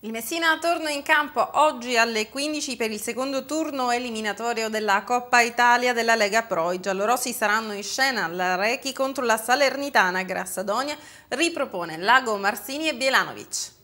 Il Messina torna in campo oggi alle 15 per il secondo turno eliminatorio della Coppa Italia della Lega Pro. I giallorossi saranno in scena alla Rechi contro la Salernitana. Grassadonia ripropone Lago Marsini e Bielanovic.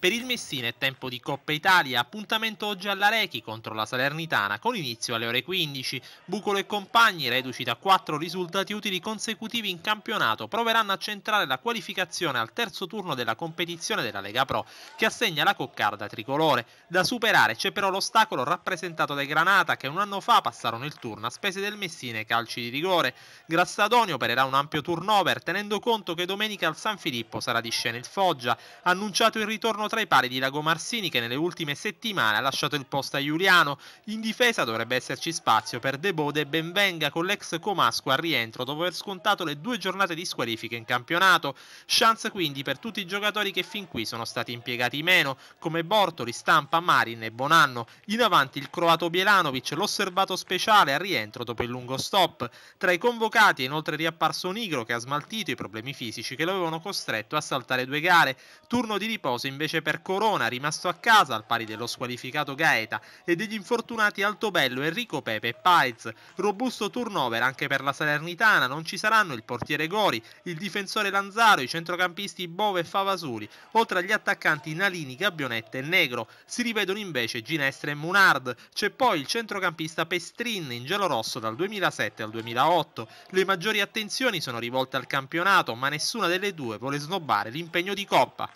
Per il Messina è tempo di Coppa Italia, appuntamento oggi alla Rechi contro la Salernitana con inizio alle ore 15. Bucolo e compagni, reduci da quattro risultati utili consecutivi in campionato, proveranno a centrare la qualificazione al terzo turno della competizione della Lega Pro che assegna la coccarda tricolore. Da superare c'è però l'ostacolo rappresentato dai Granata che un anno fa passarono il turno a spese del Messina e calci di rigore. Grassadoni opererà un ampio turnover tenendo conto che domenica al San Filippo sarà di scena il Foggia. Annunciato il ritorno tra i pari di Lago Marsini che nelle ultime settimane ha lasciato il posto a Giuliano. In difesa dovrebbe esserci spazio per De Bode e Benvenga con l'ex Comasco a rientro dopo aver scontato le due giornate di squalifica in campionato. Chance quindi per tutti i giocatori che fin qui sono stati impiegati meno, come Bortoli, Stampa, Marin e Bonanno. In avanti il croato Bielanovic, l'osservato speciale a rientro dopo il lungo stop. Tra i convocati è inoltre riapparso Nigro che ha smaltito i problemi fisici che lo avevano costretto a saltare due gare. Turno di riposo invece invece per Corona, rimasto a casa al pari dello squalificato Gaeta e degli infortunati Altobello, Enrico Pepe e Paez. Robusto turnover anche per la Salernitana, non ci saranno il portiere Gori, il difensore Lanzaro, i centrocampisti Bove e Favasuri, oltre agli attaccanti Nalini, Gabbionetta e Negro. Si rivedono invece Ginestra e Munard. C'è poi il centrocampista Pestrin in gelo rosso dal 2007 al 2008. Le maggiori attenzioni sono rivolte al campionato, ma nessuna delle due vuole snobbare l'impegno di Coppa.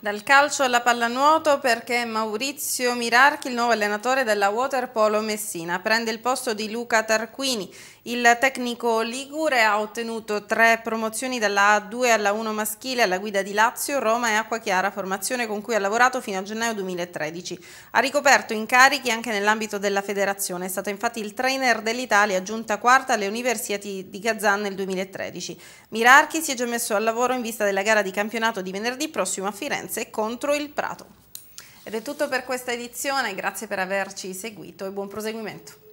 Dal calcio alla pallanuoto perché Maurizio Mirarchi, il nuovo allenatore della Waterpolo Messina, prende il posto di Luca Tarquini. Il tecnico Ligure ha ottenuto tre promozioni dalla A2 alla 1 maschile alla guida di Lazio, Roma e Acquachiara, formazione con cui ha lavorato fino a gennaio 2013. Ha ricoperto incarichi anche nell'ambito della federazione, è stato infatti il trainer dell'Italia giunta quarta alle Universiati di Kazan nel 2013. Mirarchi si è già messo al lavoro in vista della gara di campionato di venerdì prossimo a Firenze contro il Prato. Ed è tutto per questa edizione, grazie per averci seguito e buon proseguimento.